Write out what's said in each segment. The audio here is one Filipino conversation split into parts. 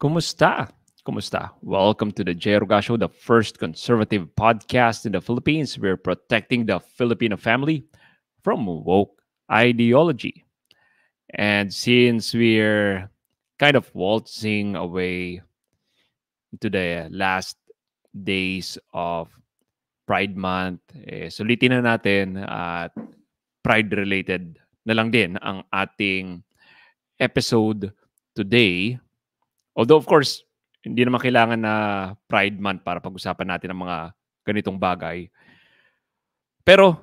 Kumusta? Kumusta? Welcome to the J. Show, the first conservative podcast in the Philippines. We're protecting the Filipino family from woke ideology. And since we're kind of waltzing away to the last days of Pride Month, eh, sulitin na natin at Pride-related na lang din ang ating episode today Although of course, hindi naman kailangan na Pride Month para pag-usapan natin ang mga ganitong bagay. Pero,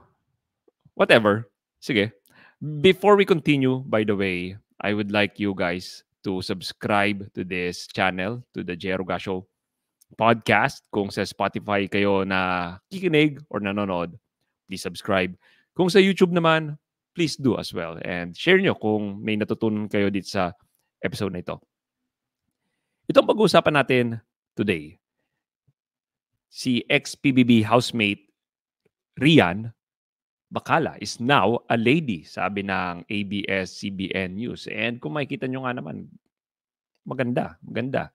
whatever. Sige. Before we continue, by the way, I would like you guys to subscribe to this channel, to the J. Ruga Show podcast. Kung sa Spotify kayo na kikinig or nanonood, please subscribe. Kung sa YouTube naman, please do as well. And share nyo kung may natutunan kayo dito sa episode na ito. Itong pag-uusapan natin today, si ex-PBB housemate Rian Bakala is now a lady, sabi ng ABS-CBN News. And kung makikita nyo nga naman, maganda, maganda.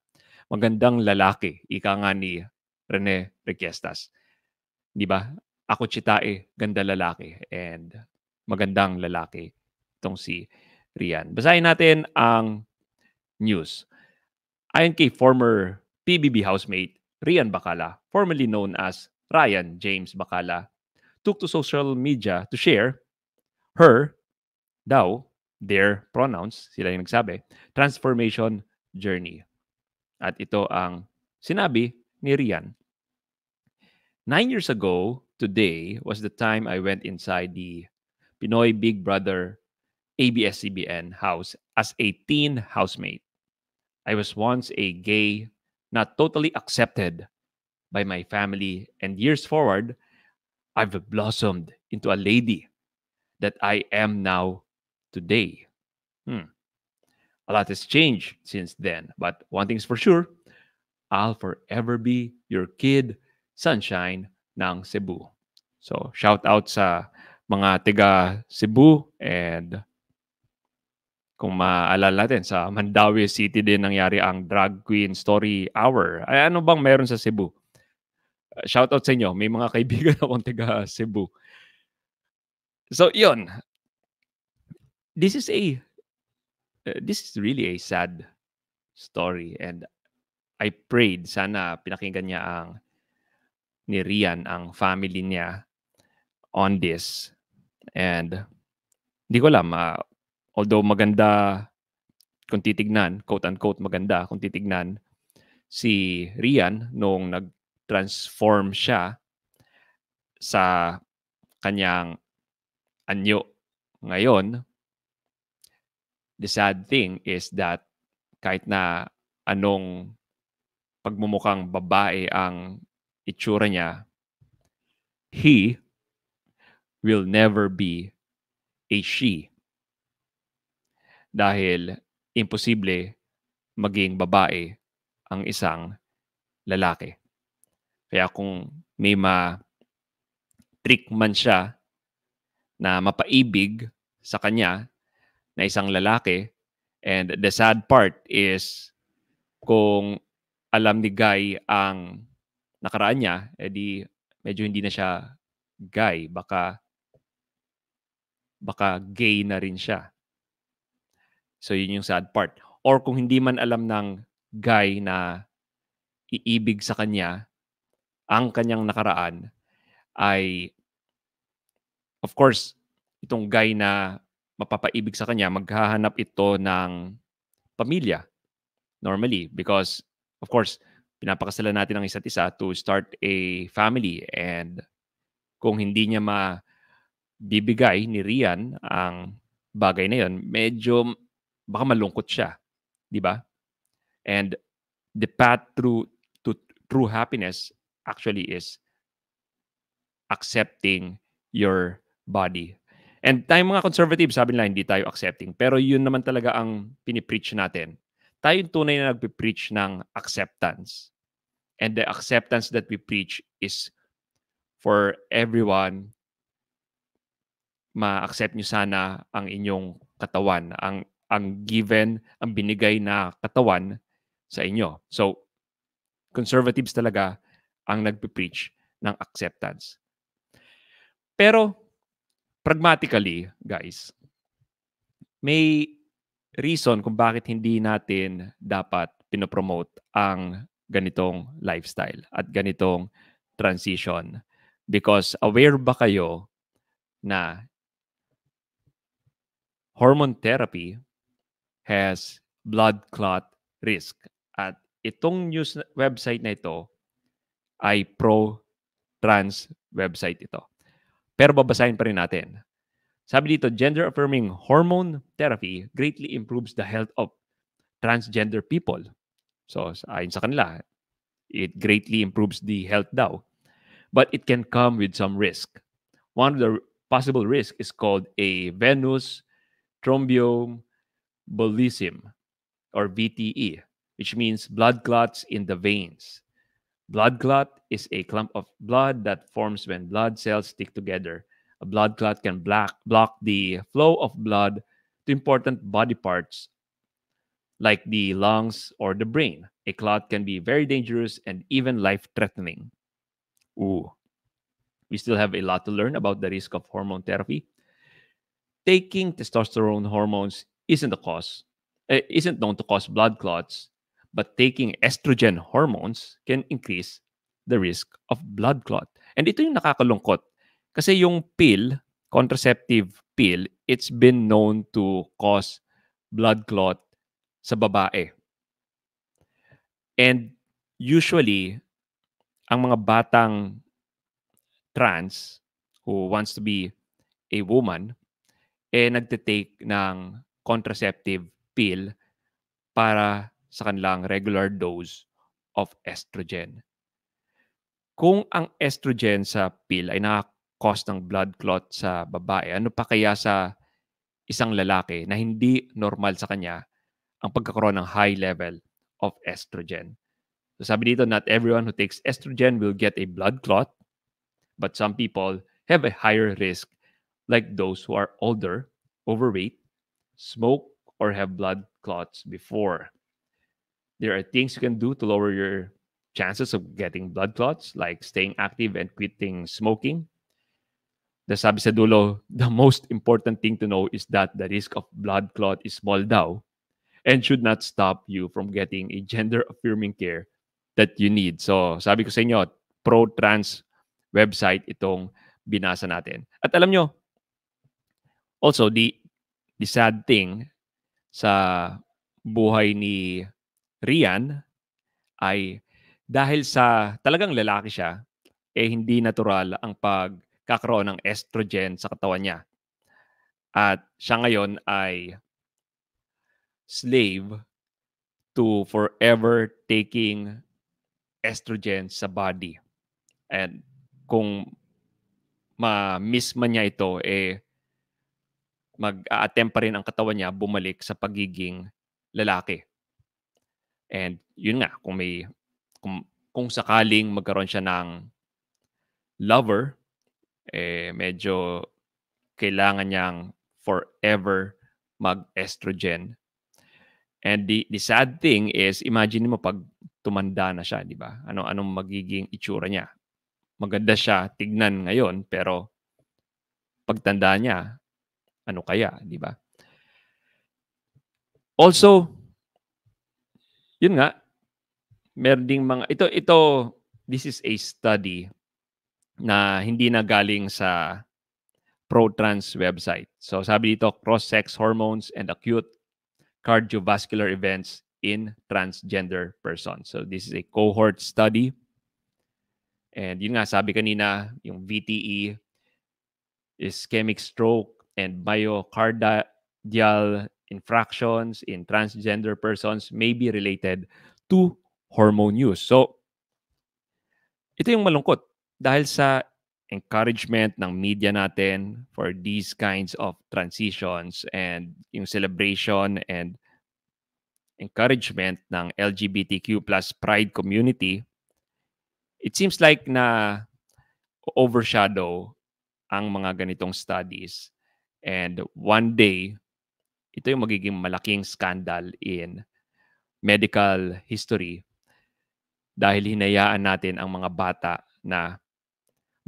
Magandang lalaki, ika nga ni Rene Requiestas. Di ba? Ako chitae, ganda lalaki. And magandang lalaki itong si Rian. Basahin natin ang news. Ayon kay former PBB housemate Rian Bacala, formerly known as Ryan James Bacala, took to social media to share her, daw, their pronouns, sila yung nagsabi, transformation journey. At ito ang sinabi ni Rian. Nine years ago, today was the time I went inside the Pinoy Big Brother ABS-CBN house as a teen housemate. I was once a gay, not totally accepted by my family, and years forward, I've blossomed into a lady that I am now today. Hmm. A lot has changed since then, but one thing's for sure I'll forever be your kid, sunshine ng Cebu. So, shout out sa mga tiga Cebu and kung maalala natin, sa Mandawi City din nangyari ang Drag Queen Story Hour. Ay, ano bang meron sa Cebu? Uh, shoutout sa inyo. May mga kaibigan akong taga Cebu. So, yon. This is a, uh, this is really a sad story. And I prayed, sana pinakinggan niya ang ni Rian, ang family niya on this. And hindi ko alam, uh, although maganda kung titignan, quote-unquote maganda kung titignan, si Rian nung nag-transform siya sa kanyang anyo ngayon, the sad thing is that kahit na anong pagmumukhang babae ang itsura niya, he will never be a she dahil imposible maging babae ang isang lalaki. Kaya kung may ma-trick man siya na mapaibig sa kanya na isang lalaki, and the sad part is kung alam ni Guy ang nakaraan niya, edi eh medyo hindi na siya guy, baka baka gay na rin siya. So yun yung sad part. Or kung hindi man alam ng guy na iibig sa kanya, ang kanyang nakaraan ay of course, itong guy na mapapaibig sa kanya, maghahanap ito ng pamilya normally because of course, pinapakasalan natin ang isa't isa to start a family and kung hindi niya ma bibigay ni Rian ang bagay na yon, medyo baka malungkot siya. Di ba? And the path through to true happiness actually is accepting your body. And tayong mga conservative, sabi nila, hindi tayo accepting. Pero yun naman talaga ang pinipreach natin. Tayo yung tunay na nagpipreach ng acceptance. And the acceptance that we preach is for everyone, ma-accept nyo sana ang inyong katawan, ang ang given, ang binigay na katawan sa inyo. So, conservatives talaga ang nagpe-preach ng acceptance. Pero, pragmatically, guys, may reason kung bakit hindi natin dapat pinopromote ang ganitong lifestyle at ganitong transition. Because aware ba kayo na hormone therapy has blood clot risk. At itong news website na ito ay pro-trans website ito. Pero babasahin pa rin natin. Sabi dito, gender-affirming hormone therapy greatly improves the health of transgender people. So, ayon sa kanila, it greatly improves the health daw. But it can come with some risk. One of the possible risk is called a venous thrombiome embolism or VTE, which means blood clots in the veins. Blood clot is a clump of blood that forms when blood cells stick together. A blood clot can block, block the flow of blood to important body parts like the lungs or the brain. A clot can be very dangerous and even life threatening. Ooh, we still have a lot to learn about the risk of hormone therapy. Taking testosterone hormones isn't the cause uh, isn't known to cause blood clots, but taking estrogen hormones can increase the risk of blood clot. And ito yung nakakalungkot kasi yung pill, contraceptive pill, it's been known to cause blood clot sa babae. And usually, ang mga batang trans who wants to be a woman, eh nagte-take ng contraceptive pill para sa kanilang regular dose of estrogen. Kung ang estrogen sa pill ay nakakos ng blood clot sa babae, ano pa kaya sa isang lalaki na hindi normal sa kanya ang pagkakaroon ng high level of estrogen? So sabi dito, not everyone who takes estrogen will get a blood clot, but some people have a higher risk like those who are older, overweight, smoke, or have blood clots before. There are things you can do to lower your chances of getting blood clots, like staying active and quitting smoking. The sabi sa dulo, the most important thing to know is that the risk of blood clot is small daw and should not stop you from getting a gender-affirming care that you need. So, sabi ko sa inyo, pro-trans website itong binasa natin. At alam nyo, also, the the sad thing sa buhay ni Rian ay dahil sa talagang lalaki siya, eh hindi natural ang pagkakaroon ng estrogen sa katawan niya. At siya ngayon ay slave to forever taking estrogen sa body. And kung ma-miss man niya ito, eh mag-attempt pa rin ang katawan niya bumalik sa pagiging lalaki. And yun nga, kung may kung, kung sakaling magkaroon siya ng lover, eh medyo kailangan niyang forever mag-estrogen. And the, the sad thing is, imagine mo pag tumanda na siya, di ba? Ano, anong magiging itsura niya? Maganda siya, tignan ngayon, pero pagtanda niya, ano kaya, di ba? Also, yun nga, meron mga, ito, ito, this is a study na hindi na galing sa pro-trans website. So sabi dito, cross-sex hormones and acute cardiovascular events in transgender persons. So this is a cohort study. And yun nga, sabi kanina, yung VTE, ischemic stroke, and myocardial infractions in transgender persons may be related to hormone use. So, ito yung malungkot dahil sa encouragement ng media natin for these kinds of transitions and yung celebration and encouragement ng LGBTQ plus pride community, it seems like na overshadow ang mga ganitong studies And one day, ito yung magiging malaking scandal in medical history dahil hinayaan natin ang mga bata na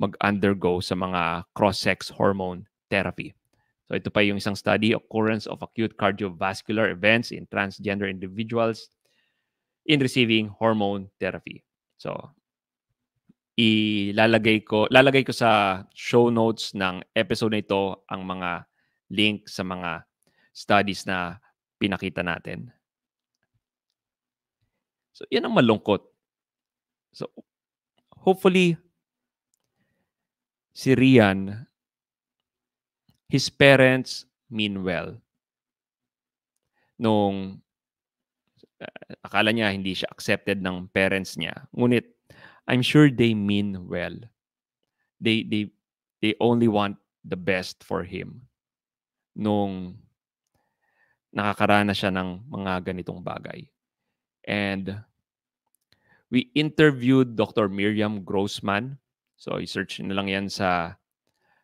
mag-undergo sa mga cross-sex hormone therapy. So ito pa yung isang study, occurrence of acute cardiovascular events in transgender individuals in receiving hormone therapy. So ilalagay ko lalagay ko sa show notes ng episode na ito ang mga link sa mga studies na pinakita natin. So, yan ang malungkot. So, hopefully, si Rian, his parents mean well. Nung uh, akala niya hindi siya accepted ng parents niya. Ngunit I'm sure they mean well. They they they only want the best for him nung nakakaranas siya ng mga ganitong bagay. And we interviewed Dr. Miriam Grossman. So, i-search na lang yan sa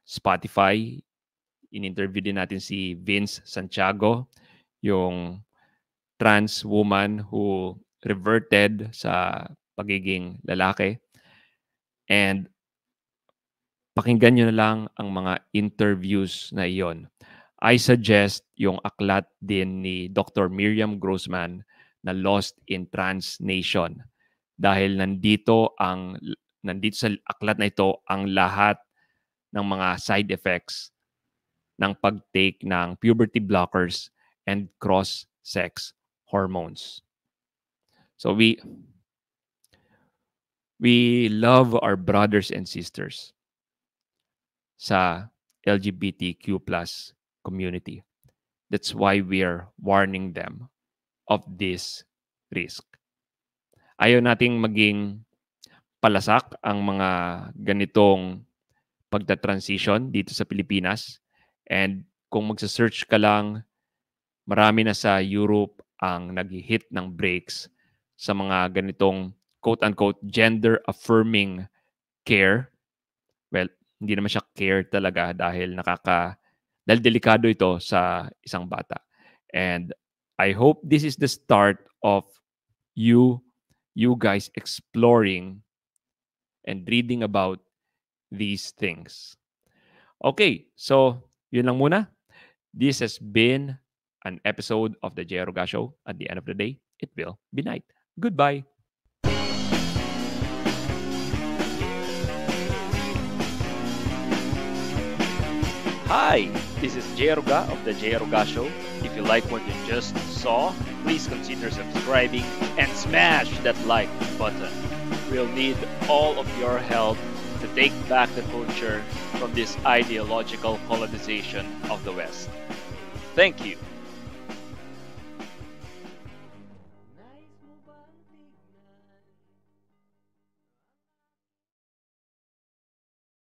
Spotify. In-interview din natin si Vince Santiago, yung trans woman who reverted sa pagiging lalaki. And pakinggan nyo na lang ang mga interviews na iyon. I suggest yung aklat din ni Dr. Miriam Grossman na Lost in Transnation. dahil nandito ang nandito sa aklat na ito ang lahat ng mga side effects ng pagtake ng puberty blockers and cross sex hormones. So we we love our brothers and sisters sa LGBTQ plus community. That's why we are warning them of this risk. Ayaw nating maging palasak ang mga ganitong pagta-transition dito sa Pilipinas. And kung magsa-search ka lang, marami na sa Europe ang nag-hit ng brakes sa mga ganitong quote unquote gender affirming care. Well, hindi naman siya care talaga dahil nakaka dahil delikado ito sa isang bata. And I hope this is the start of you you guys exploring and reading about these things. Okay, so yun lang muna. This has been an episode of the J. Roga Show. At the end of the day, it will be night. Goodbye. Hi, this is Jay Aruga of the Jay Aruga Show. If you like what you just saw, please consider subscribing and smash that like button. We'll need all of your help to take back the culture from this ideological colonization of the West. Thank you.